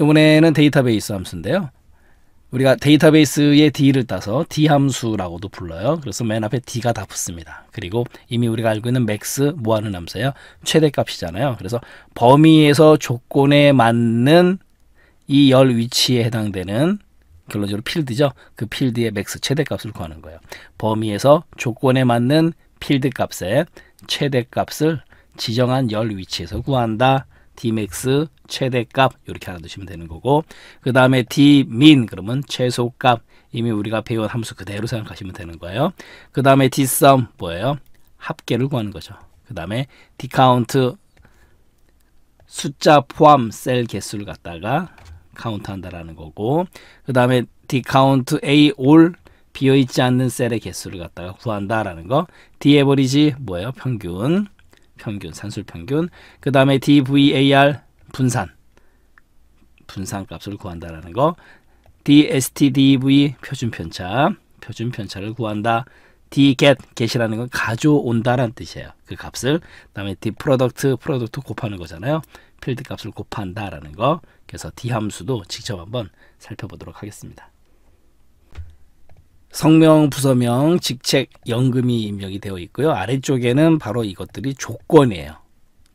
이번에는 데이터베이스 함수인데요. 우리가 데이터베이스의 D를 따서 D 함수라고도 불러요. 그래서 맨 앞에 D가 다 붙습니다. 그리고 이미 우리가 알고 있는 맥스 뭐하는 함수예요? 최대값이잖아요. 그래서 범위에서 조건에 맞는 이 열 위치에 해당되는 결론적으로 필드죠. 그 필드의 맥스 최대값을 구하는 거예요. 범위에서 조건에 맞는 필드 값의 최대값을 지정한 열 위치에서 구한다 dmax 최대값 이렇게 하나 두시면 되는 거고 그 다음에 dmin 그러면 최소값 이미 우리가 배운 함수 그대로 생각하시면 되는 거예요. 그 다음에 dsum 뭐예요? 합계를 구하는 거죠. 그 다음에 dcount 숫자 포함 셀 개수를 갖다가 카운트 한다라는 거고 그 다음에 dcount a all 비어있지 않는 셀의 개수를 갖다가 구한다라는 거 d average 뭐예요? 평균 평균, 산술 평균. 그 다음에 DVAR 분산. 분산 값을 구한다라는 거. DSTDV 표준 편차. 표준 편차를 구한다. dget, get이라는 건 가져온다라는 뜻이에요. 그 값을. 그 다음에 dproduct, 프로덕트 곱하는 거잖아요. 필드 값을 곱한다라는 거. 그래서 d 함수도 직접 한번 살펴보도록 하겠습니다. 성명, 부서명, 직책, 연금이 입력이 되어 있고요. 아래쪽에는 바로 이것들이 조건이에요.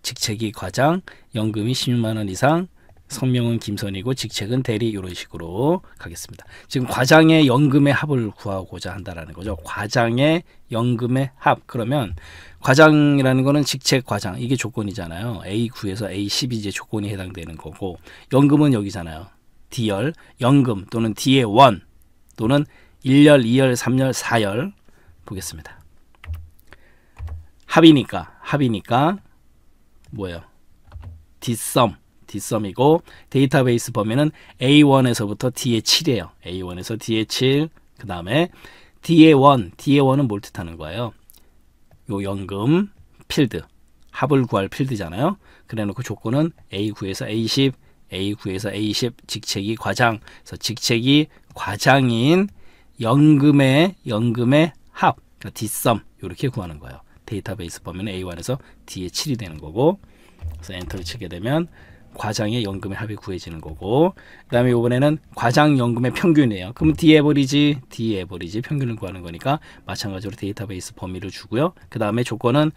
직책이 과장, 연금이 16만 원 이상, 성명은 김선이고 직책은 대리 이런 식으로 가겠습니다. 지금 과장의 연금의 합을 구하고자 한다라는 거죠. 과장의 연금의 합 그러면 과장이라는 거는 직책 과장 이게 조건이잖아요. A9에서 A10이 이제 조건이 해당되는 거고 연금은 여기잖아요. D열 연금 또는 D의 원 또는 1열2열3열4열 보겠습니다. 합이니까 합이니까 뭐예요? 뒷썸뒷썸이고 데이터베이스 범위는 A1에서부터 d 7이에요. A1에서 d 7, 그 다음에 D의 1, D의 1은 뭘 뜻하는 거예요? 요 연금, 필드, 합을 구할 필드잖아요. 그래놓고 조건은 A9에서 A10, A9에서 A10 직책이 과장, 그래서 직책이 과장인 연금의 연금의 합, 그러니까 뒷섬 이렇게 구하는 거예요. 데이터베이스 보면 A1에서 D에 7이 되는 거고 그래서 엔터를 치게 되면 과장의 연금의 합이 구해지는 거고 그 다음에 이번에는 과장 연금의 평균이에요. 그럼 D 에버리지, D 에버리지 평균을 구하는 거니까 마찬가지로 데이터베이스 범위를 주고요. 그 다음에 조건은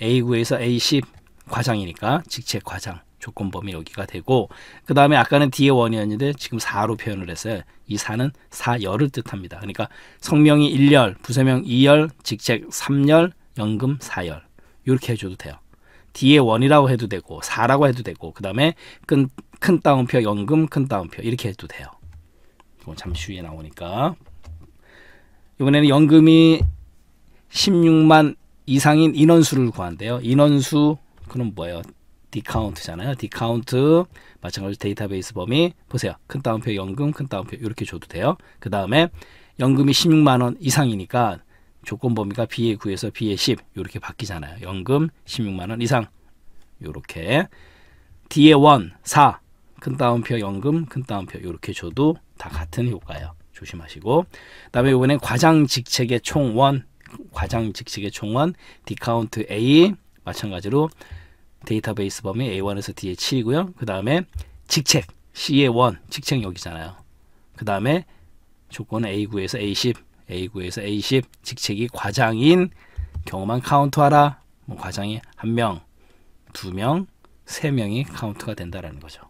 A9에서 A10 과장이니까 직책 과장 조건범위 여기가 되고 그 다음에 아까는 뒤에 원이었는데 지금 4로 표현을 했어요. 이 4는 4열을 뜻합니다. 그러니까 성명이 1열, 부세명 2열, 직책 3열, 연금 4열 이렇게 해줘도 돼요. 뒤에 원이라고 해도 되고 4라고 해도 되고 그 다음에 큰, 큰 따옴표 연금 큰 따옴표 이렇게 해도 돼요. 이건 잠시 후에 나오니까 이번에는 연금이 16만 이상인 인원수를 구한대요. 인원수 그럼 뭐예요? 디카운트잖아요. 디카운트 마찬가지로 데이터베이스 범위 보세요. 큰 따옴표 연금, 큰 따옴표 이렇게 줘도 돼요. 그 다음에 연금이 16만 원 이상이니까 조건 범위가 b 에 9에서 b 에10 이렇게 바뀌잖아요. 연금 16만 원 이상 이렇게 d 에 1, 4, 큰 따옴표 연금, 큰 따옴표 이렇게 줘도 다 같은 효과예요. 조심하시고 그 다음에 이번엔 과장 직책의 총원 과장 직책의 총원 디카운트 A 마찬가지로 데이터베이스 범위 A1에서 d 에 7이고요. 그 다음에 직책 c 에1 직책 여기잖아요. 그 다음에 조건은 A9에서 A10 A9에서 A10 직책이 과장인 경우만 카운트하라. 뭐 과장이 한 명, 두 명, 세 명이 카운트가 된다라는 거죠.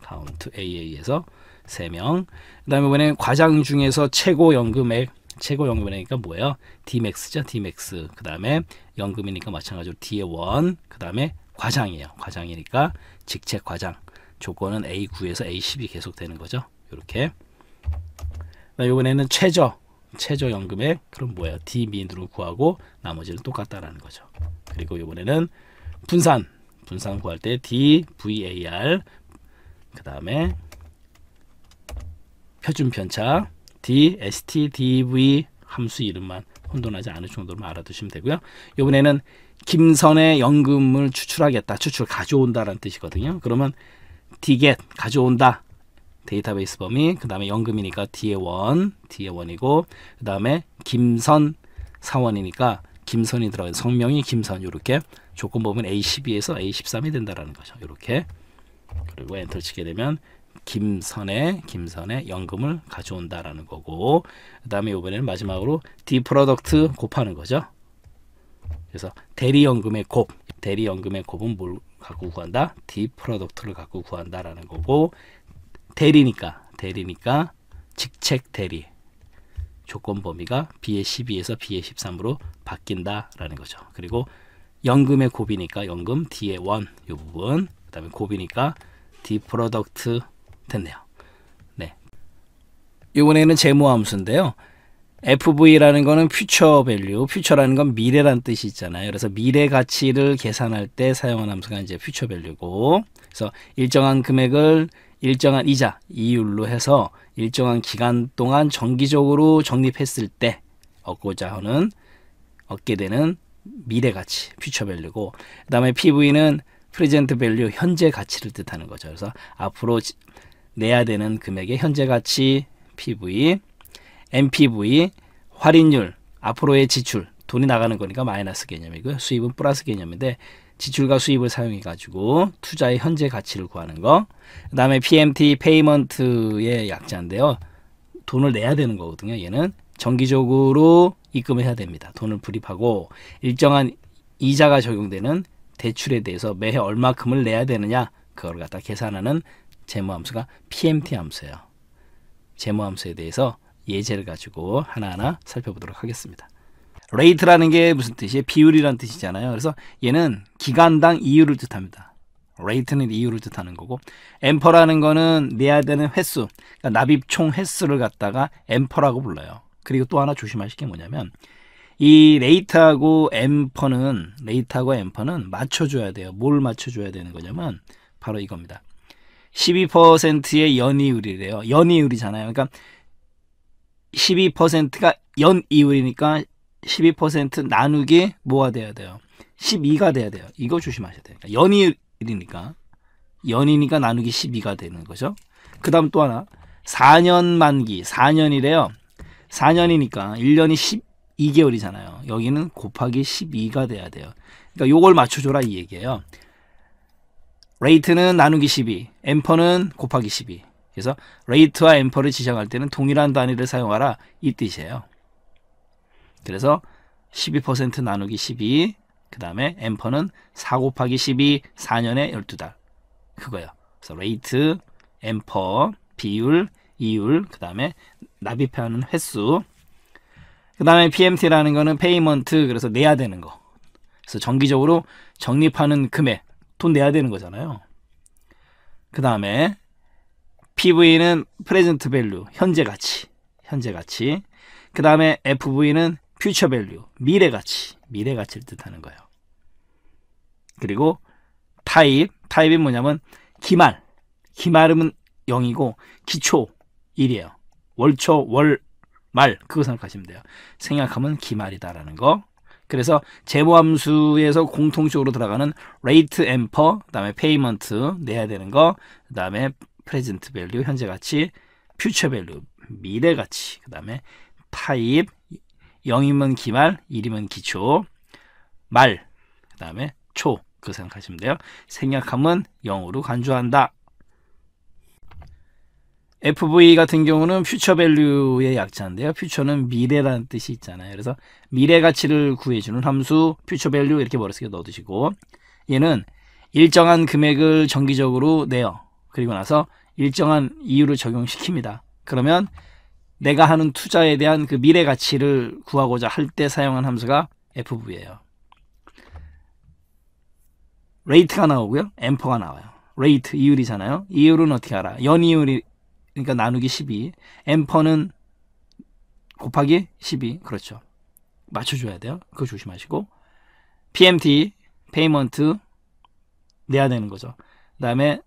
카운트 AA에서 세 명. 그다음에 이번에 과장 중에서 최고 연금액 최고 연금이니까 뭐예요? Dmax죠, Dmax. 그다음에 연금이니까 마찬가지로 D의 원. 그다음에 과장이에요. 과장이니까 직책 과장. 조건은 A9에서 A10이 계속되는 거죠. 이렇게. 이번에는 최저. 최저 연금액 그럼 뭐예요? D 미으로 구하고 나머지는 똑같다라는 거죠. 그리고 이번에는 분산. 분산 구할 때 D, VAR 그 다음에 표준 편차 D, ST, DV 함수 이름만 혼돈하지 않을 정도로 알아두시면 되고요. 이번에는 김선의 연금을 추출하겠다. 추출 가져온다라는 뜻이거든요. 그러면 디겟 가져온다. 데이터베이스 범위 그 다음에 연금이니까 뒤에 원 뒤에 원이고 그 다음에 김선 사원이니까 김선이 들어간 성명이 김선 요렇게 조건 보면 A12에서 A13이 된다라는 거죠. 요렇게 그리고 엔터 치게 되면 김선의 김선의 연금을 가져온다라는 거고 그 다음에 요번에는 마지막으로 D 프로덕트 곱하는 거죠. 그래서 대리연금의 곱, 대리연금의 곱은 뭘 갖고 구한다? 디 프로덕트를 갖고 구한다라는 거고 대리니까 대리니까 직책 대리 조건 범위가 B의 12에서 B의 13으로 바뀐다라는 거죠. 그리고 연금의 곱이니까 연금 D의 1이 부분 그 다음에 곱이니까 디 프로덕트 됐네요. 네. 이번에는 재무함수인데요. FV라는 거는 퓨처 밸류, 퓨처라는 건 미래란 뜻이 있잖아요. 그래서 미래 가치를 계산할 때 사용하는 함수가 이제 퓨처 밸류고 그래서 일정한 금액을 일정한 이자, 이율로 해서 일정한 기간 동안 정기적으로 적립했을 때 얻고자 하는 얻게 되는 미래 가치, 퓨처 밸류고 그다음에 PV는 프레젠트 밸류, 현재 가치를 뜻하는 거죠. 그래서 앞으로 내야 되는 금액의 현재 가치 PV NPV, 할인율, 앞으로의 지출, 돈이 나가는 거니까 마이너스 개념이고요. 수입은 플러스 개념인데 지출과 수입을 사용해 가지고 투자의 현재 가치를 구하는 거. 그다음에 PMT 페이먼트의 약자인데요. 돈을 내야 되는 거거든요. 얘는 정기적으로 입금을 해야 됩니다. 돈을 불입하고 일정한 이자가 적용되는 대출에 대해서 매해 얼마큼을 내야 되느냐 그걸 갖다 계산하는 재무 함수가 PMT 함수예요. 재무 함수에 대해서 예제를 가지고 하나하나 살펴보도록 하겠습니다. 레이트라는 게 무슨 뜻이에요? 비율이란 뜻이잖아요. 그래서 얘는 기간당 이유를 뜻합니다. 레이트는 이유를 뜻하는 거고 엠퍼라는 거는 내야 되는 횟수, 그러니까 납입 총 횟수를 갖다가 엠퍼라고 불러요. 그리고 또 하나 조심하실 게 뭐냐면 이 레이트하고 엠퍼는 레이트하고 엠퍼는 맞춰줘야 돼요. 뭘 맞춰줘야 되는 거냐면 바로 이겁니다. 12%의 연이율이래요. 연이율이잖아요. 그러니까 12%가 연 이율이니까 12% 나누기 뭐가 돼야 돼요? 12가 돼야 돼요. 이거 조심하셔야 돼요. 그러니까 연이율이니까 연이니까 나누기 12가 되는 거죠. 그 다음 또 하나 4년 만기 4년이래요. 4년이니까 1년이 12개월이잖아요. 여기는 곱하기 12가 돼야 돼요. 그러니까 요걸 맞춰줘라 이 얘기예요. 레이트는 나누기 12, 엠퍼는 곱하기 12. 그래서 레이트와 앰퍼를 지정할 때는 동일한 단위를 사용하라 이 뜻이에요. 그래서 12% 나누기 12, 그 다음에 앰퍼는 4 곱하기 12, 4년에 12달. 그거예요. 그래서 레이트, 앰퍼, 비율, 이율, 그 다음에 납입하는 횟수. 그 다음에 PMT라는 거는 페이먼트, 그래서 내야 되는 거. 그래서 정기적으로 적립하는 금액, 돈 내야 되는 거잖아요. 그 다음에 PV는 프레젠트 밸류, 현재 가치. 현재 가치. 그 다음에 FV는 퓨처 밸류, 미래 가치. 미래 가치를 뜻하는 거예요. 그리고 타입. 타입이 뭐냐면 기말. 기말음은 0이고 기초 1이에요. 월초, 월, 말. 그거 생각하시면 돼요. 생각하면 기말이다라는 거. 그래서 재보함수에서 공통적으로 들어가는 rate a n per, 그 다음에 payment 내야 되는 거, 그 다음에 프레젠트 밸류 현재 가치, 퓨처 밸류 미래 가치, 그다음에 타입 영이면 기말, 1이면 기초, 말, 그다음에 초 그 생각하시면 돼요. 생략함은 0으로 간주한다. FV 같은 경우는 퓨처 밸류의 약자인데요. 퓨처는 미래라는 뜻이 있잖아요. 그래서 미래 가치를 구해주는 함수 퓨처 밸류 이렇게 머릿속에 넣어두시고 얘는 일정한 금액을 정기적으로 내요. 그리고 나서 일정한 이유를 적용시킵니다. 그러면 내가 하는 투자에 대한 그 미래 가치를 구하고자 할 때 사용한 함수가 FV예요. 레이트가 나오고요. 엠퍼가 나와요. 레이트 이율이잖아요. 이율은 어떻게 알아? 연이율이 그러니까 나누기 12. 엠퍼는 곱하기 12. 그렇죠. 맞춰줘야 돼요. 그거 조심하시고. PMT, 페이먼트 내야 되는 거죠. 그 다음에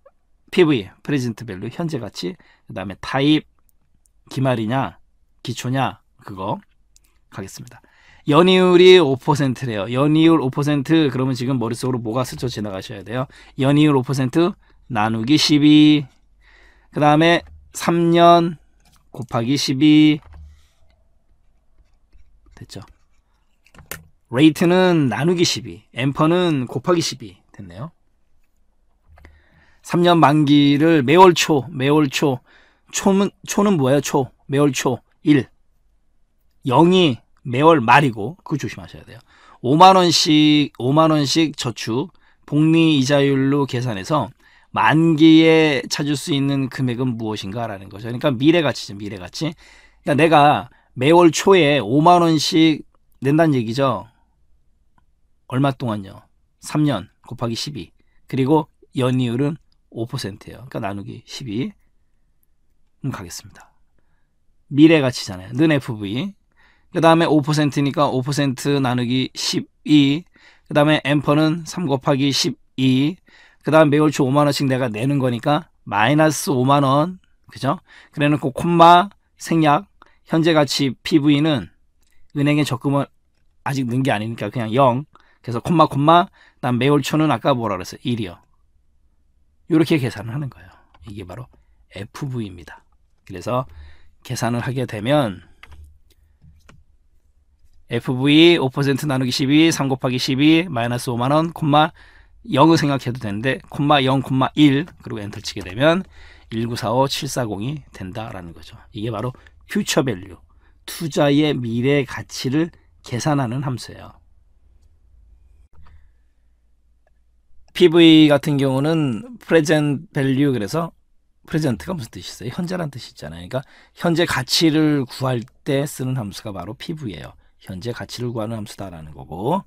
PV, 프레젠트 밸류 현재 가치, 그 다음에 타입, 기말이냐, 기초냐, 그거 가겠습니다. 연이율이 5%래요. 연이율 5% 그러면 지금 머릿속으로 뭐가 스쳐 지나가셔야 돼요. 연이율 5% 나누기 12, 그 다음에 3년 곱하기 12 됐죠. 레이트는 나누기 12, 앰퍼는 곱하기 12 됐네요. 3년 만기를 매월 초, 매월 초, 초는, 초는 뭐예요? 초. 매월 초. 1. 0이 매월 말이고, 그거 조심하셔야 돼요. 5만원씩, 5만원씩 저축, 복리 이자율로 계산해서 만기에 찾을 수 있는 금액은 무엇인가라는 거죠. 그러니까 미래가치죠, 미래가치. 그러니까 내가 매월 초에 5만원씩 낸다는 얘기죠. 얼마 동안요? 3년 곱하기 12. 그리고 연이율은 5%예요. 그러니까 나누기 12. 그 가겠습니다. 미래 가치잖아요. 는 FV. 그 다음에 5%니까 5% 나누기 12. 그 다음에 앰퍼는 3 곱하기 12. 그 다음 매월초 5만원씩 내가 내는 거니까 마이너스 5만원. 그죠? 그래 놓고 콤마 생략. 현재 가치 PV는 은행에 적금을 아직 넣은 게 아니니까 그냥 0. 그래서 콤마 콤마. 그 다음 매월초는 아까 뭐라 그랬어요? 1이요. 이렇게 계산을 하는 거예요. 이게 바로 FV입니다. 그래서 계산을 하게 되면 FV 5% 나누기 12, 3 곱하기 12, 마이너스 5만원, 콤마 0을 생각해도 되는데 콤마 0, 콤마 1 그리고 엔터 치게 되면 1945740이 된다라는 거죠. 이게 바로 퓨처밸류, 투자의 미래 가치를 계산하는 함수예요. PV 같은 경우는 present value 그래서 프레젠트가 무슨 뜻이세요? 현재란 뜻이잖아요. 있 그러니까 현재 가치를 구할 때 쓰는 함수가 바로 PV예요. 현재 가치를 구하는 함수다라는 거고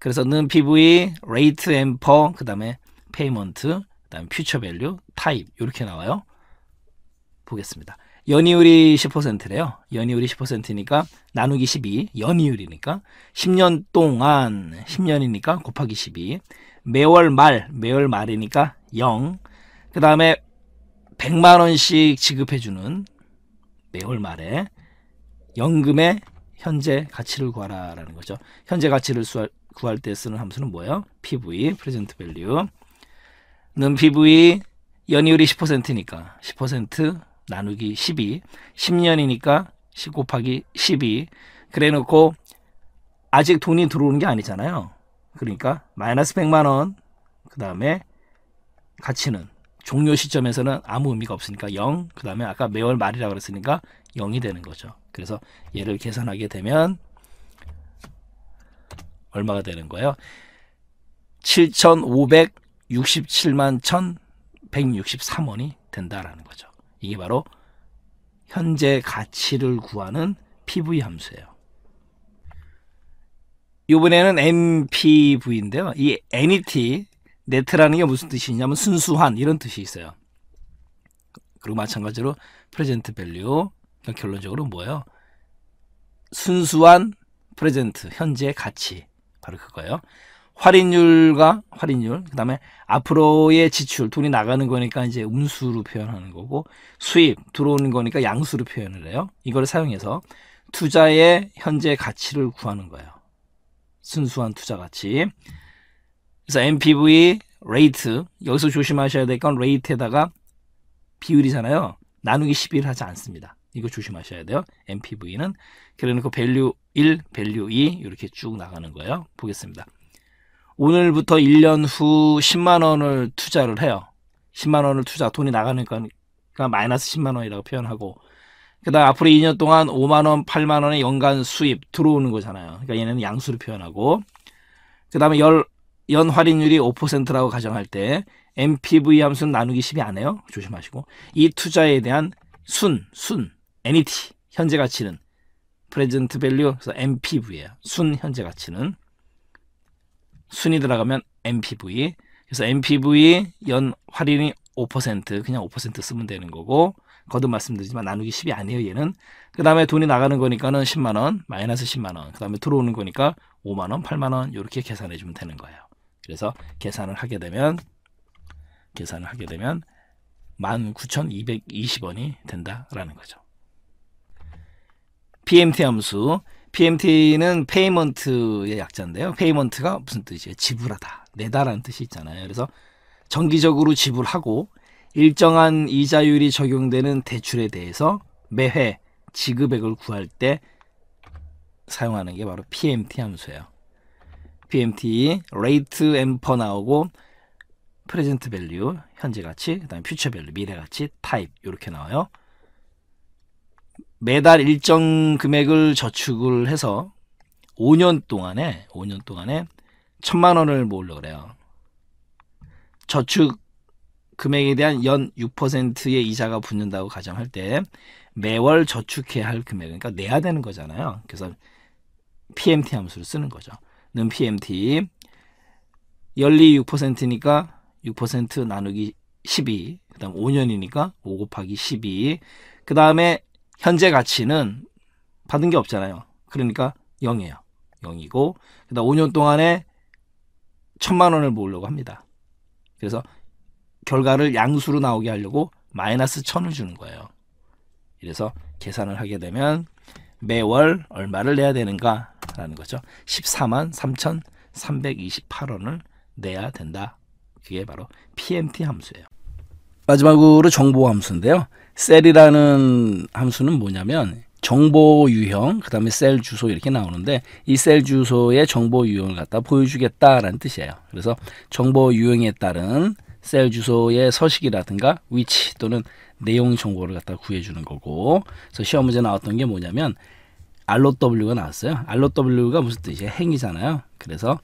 그래서 는 PV, rate and per, 그 다음에 payment, 그 다음에 future value, type 이렇게 나와요. 보겠습니다. 연이율이 10%래요. 연이율이 10%니까 나누기 12, 연이율이니까 10년 동안 10년이니까 곱하기 12 매월 말, 매월 말이니까 0. 그 다음에 100만 원씩 지급해주는 매월 말에 연금의 현재 가치를 구하라라는 거죠. 현재 가치를 수할, 구할 때 쓰는 함수는 뭐예요? PV, present value는 PV 연이율이 10%니까 10% 나누기 12, 10년이니까 10 곱하기 12 그래놓고 아직 돈이 들어오는 게 아니잖아요. 그러니까 마이너스 100만 원. 그 다음에 가치는 종료 시점에서는 아무 의미가 없으니까 0. 그 다음에 아까 매월 말이라 고 그랬으니까 0이 되는 거죠. 그래서 얘를 계산하게 되면 얼마가 되는 거예요? 7,567만 1,163원이 된다라는 거죠. 이게 바로 현재 가치를 구하는 PV 함수예요. 이번에는 NPV인데요. 이 e NET, 네트라는 게 무슨 뜻이냐면 순수한 이런 뜻이 있어요. 그리고 마찬가지로 프레젠트 밸류 그러니까 결론적으로 뭐예요? 순수한 프레젠트 현재 가치 바로 그거예요. 할인율과 할인율 그다음에 앞으로의 지출 돈이 나가는 거니까 이제 음수로 표현하는 거고 수입 들어오는 거니까 양수로 표현을 해요. 이걸 사용해서 투자의 현재 가치를 구하는 거예요. 순수한 투자 가치. 그래서 m p v 레이트 여기서 조심하셔야 될 건 레이트에다가 비율이잖아요. 나누기 1 0일 하지 않습니다. 이거 조심하셔야 돼요. m p v 는그러니까 밸류 1, 밸류 2 이렇게 쭉 나가는 거예요. 보겠습니다. 오늘부터 1년 후 10만 원을 투자를 해요. 10만 원을 투자 돈이 나가니까 는거 마이너스 10만 원이라고 표현하고 그다음 앞으로 2년 동안 5만 원, 8만 원의 연간 수입 들어오는 거잖아요. 그러니까 얘네는 양수로 표현하고 그다음에 열, 연 할인율이 5%라고 가정할 때 NPV 함수는 나누기 10이 안 해요. 조심하시고 이 투자에 대한 순, 순, NET 현재 가치는 프레젠트 밸류 그래서 NPV예요. 순 현재 가치는 순이 들어가면 NPV 그래서 NPV 연 할인이 5% 그냥 5% 쓰면 되는 거고 거듭 말씀드리지만 나누기 10이 아니에요. 얘는. 그 다음에 돈이 나가는 거니까는 10만 원 마이너스 10만 원. 그 다음에 들어오는 거니까 5만 원, 8만 원 이렇게 계산해 주면 되는 거예요. 그래서 계산을 하게 되면 계산을 하게 되면 19,220원이 된다라는 거죠. PMT 함수. PMT는 페이먼트의 약자인데요. 페이먼트가 무슨 뜻이에요? 지불하다, 내다라는 뜻이 있잖아요. 그래서 정기적으로 지불하고 일정한 이자율이 적용되는 대출에 대해서 매회 지급액을 구할 때 사용하는 게 바로 PMT 함수예요. PMT rate a n p 나오고 present value 현재 가치, 그다음에 future value 미래 가치, type 이렇게 나와요. 매달 일정 금액을 저축을 해서 5년 동안에 5년 동안에 천만 원을 모으려고 그래요. 저축 금액에 대한 연 6%의 이자가 붙는다고 가정할 때 매월 저축해야 할 금액, 그러니까 내야 되는 거잖아요. 그래서 PMT 함수를 쓰는 거죠. 는 PMT 연리 6%니까 6% 나누기 12, 그 다음 5년이니까 5 곱하기 12, 그 다음에 현재 가치는 받은 게 없잖아요. 그러니까 0이에요. 0이고 그 다음 5년 동안에 천만 원을 모으려고 합니다. 그래서 결과를 양수로 나오게 하려고 마이너스 1000을 주는 거예요. 이래서 계산을 하게 되면 매월 얼마를 내야 되는가라는 거죠. 14만 3,328원을 내야 된다. 그게 바로 PMT 함수예요. 마지막으로 정보 함수인데요. 셀이라는 함수는 뭐냐면 정보 유형, 그 다음에 셀 주소 이렇게 나오는데 이 셀 주소의 정보 유형을 갖다 보여주겠다라는 뜻이에요. 그래서 정보 유형에 따른 셀 주소의 서식이라든가 위치 또는 내용 정보를 갖다 구해주는 거고 그래서 시험 문제 나왔던 게 뭐냐면 ROW가 나왔어요. ROW가 무슨 뜻이에요? 행이잖아요. 그래서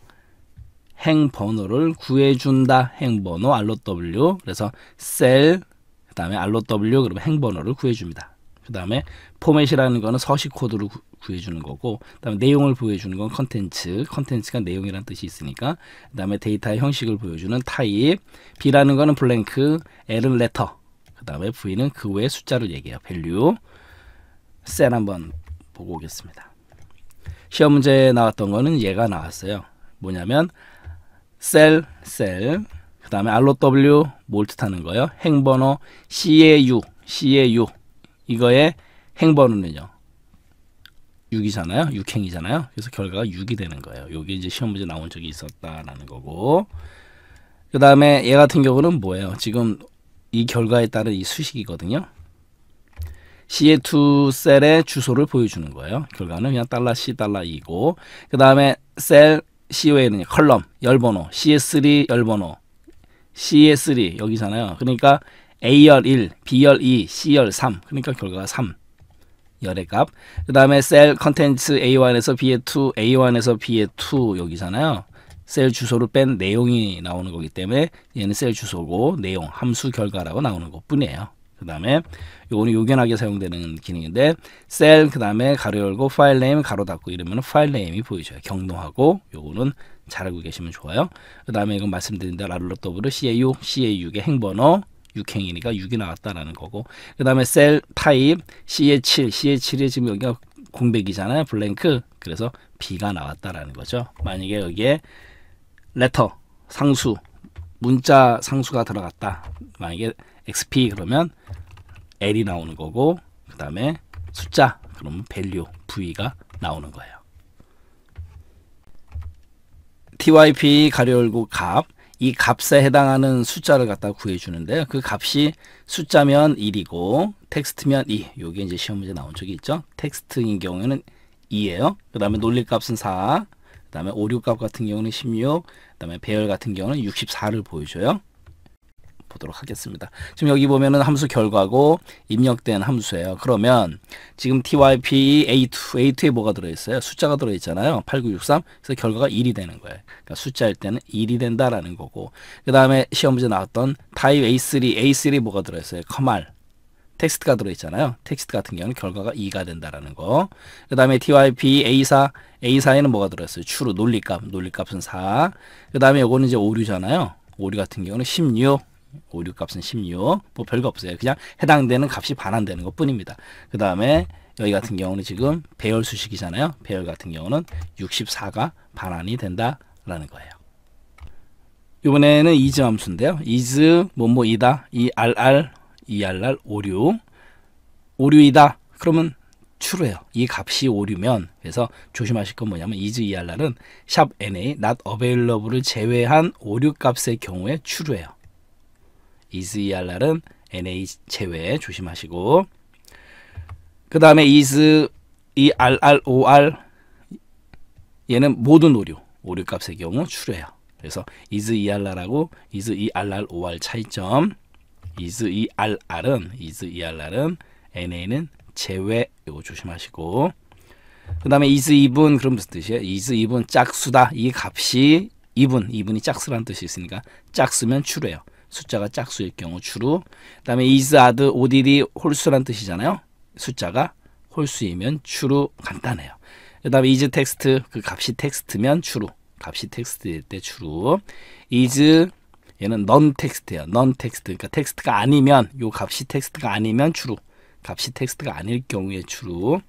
행 번호를 구해준다. 행 번호 ROW 그래서 셀 그다음에 ROW 그러면 행 번호를 구해줍니다. 그다음에 포맷이라는 거는 서식 코드로 구, 구해주는 거고 그다음에 내용을 보여주는 건 컨텐츠 컨텐츠가 내용이란 뜻이 있으니까 그다음에 데이터의 형식을 보여주는 타입 B라는 거는 블랭크 L은 레터 그다음에 V는 그 외의 숫자를 얘기해요 밸류 셀 한번 보고 오겠습니다 시험 문제에 나왔던 거는 얘가 나왔어요 뭐냐면 셀셀그 다음에 ROW 몰트 타는 거요 예 행번호 CAU CAU 이거의 행번호는요. 6이잖아요. 6행이잖아요. 그래서 결과가 6이 되는 거예요. 요게 이제 시험 문제 나온 적이 있었다라는 거고. 그 다음에 얘 같은 경우는 뭐예요? 지금 이 결과에 따른 이 수식이거든요. CA2 셀의 주소를 보여주는 거예요. 결과는 그냥 달러 $C 달러 $E고 그 다음에 셀 CO에는 컬럼 열번호 c 의3 열번호 c 의3 여기잖아요. 그러니까 A열 1, B열 2, C열 3 그러니까 결과가 3 열의값. 그 다음에 셀 컨텐츠 A1에서 B에2, A1에서 B에2 여기잖아요. 셀 주소를 뺀 내용이 나오는 거기 때문에 얘는 셀 주소고 내용, 함수 결과라고 나오는 것 뿐이에요. 그 다음에 요거는 요견하게 사용되는 기능인데 셀 그 다음에 가로 열고 파일 네임 가로 닫고 이러면 파일 네임이 보이죠. 경로하고 요거는 잘 알고 계시면 좋아요. 그 다음에 이건 말씀드린 대로 라룰러 더블 을 CAU, CAU의 행번호 육행이니까 6이 나왔다라는 거고 그 다음에 셀 타입 CA7, CA7이 지금 여기가 공백이잖아요. 블랭크 그래서 B가 나왔다라는 거죠. 만약에 여기에 레터, 상수, 문자 상수가 들어갔다. 만약에 XP 그러면 L이 나오는 거고 그 다음에 숫자 그러면 밸류, V가 나오는 거예요. TYP 가려열고 값이 값에 해당하는 숫자를 갖다 구해주는데요. 그 값이 숫자면 1이고 텍스트면 2. 요게 이제 시험 문제 나온 적이 있죠. 텍스트인 경우에는 2예요. 그 다음에 논리 값은 4. 그 다음에 오류값 같은 경우는 16. 그 다음에 배열 같은 경우는 64를 보여줘요. 보도록 하겠습니다. 지금 여기 보면은 함수 결과고 입력된 함수예요. 그러면 지금 typ a2 a2에 뭐가 들어있어요? 숫자가 들어있잖아요. 8963 그래서 결과가 1이 되는 거예요. 그러니까 숫자일 때는 1이 된다라는 거고 그 다음에 시험 문제 나왔던 type a3 a3 에 뭐가 들어있어요? 커말 텍스트가 들어있잖아요. 텍스트 같은 경우는 결과가 2가 된다라는 거. 그 다음에 typ a4 a4에는 뭐가 들어있어요? 추로 논리값 논리값은 4. 그 다음에 요거는 이제 오류잖아요. 오류 같은 경우는 16 56값은 16. 뭐 별거 없어요. 그냥 해당되는 값이 반환되는 것 뿐입니다. 그 다음에 여기 같은 경우는 지금 배열 수식이잖아요. 배열 같은 경우는 64가 반환이 된다라는 거예요. 이번에는 이즈 함수인데요. 이즈 뭐 뭐이다 이 r r 이 r r 오류. 오류이다 그러면 추루해요이 값이 오류면 그래서 조심하실 건 뭐냐면 이즈 이 r r 은샵 NA not available을 제외한 오류 값의 경우에 추루해요 is ER 날은 NA 제외 조심하시고 그 다음에 is ERR OR 얘는 모든 오류 오류 값의 경우 추려요 그래서 is ERR하고 is ERR OR 차이점 is ERR은 is ERR은 NA는 제외 요거 조심하시고 그 다음에 is 2분 그럼 무슨 뜻이에요? is 2분 짝수다 이 값이 이분이분이 짝수라는 뜻이 있으니까 짝수면 추해요 숫자가 짝수일 경우 주로 그다음에 is, are, odd, 홀수란 뜻이잖아요. 숫자가 홀수이면 주로 간단해요. 그다음에 is 텍스트 그 값이 텍스트면 주로 값이 텍스트일 때 주로 is 얘는 non 텍스트예요. non 텍스트 그러니까 텍스트가 아니면 요 값이 텍스트가 아니면 주로 값이 텍스트가 아닐 경우에 주로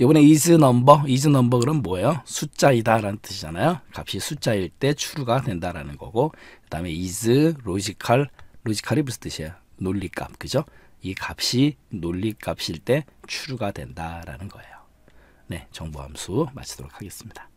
요번에 is number, is number 그럼 뭐예요? 숫자이다 라는 뜻이잖아요. 값이 숫자일 때 true가 된다라는 거고 다음에 is logical, 로지컬이 무슨 뜻이에요? 논리값, 그죠? 이 값이 논리값일 때 true가 된다라는 거예요. 네, 정보함수 마치도록 하겠습니다.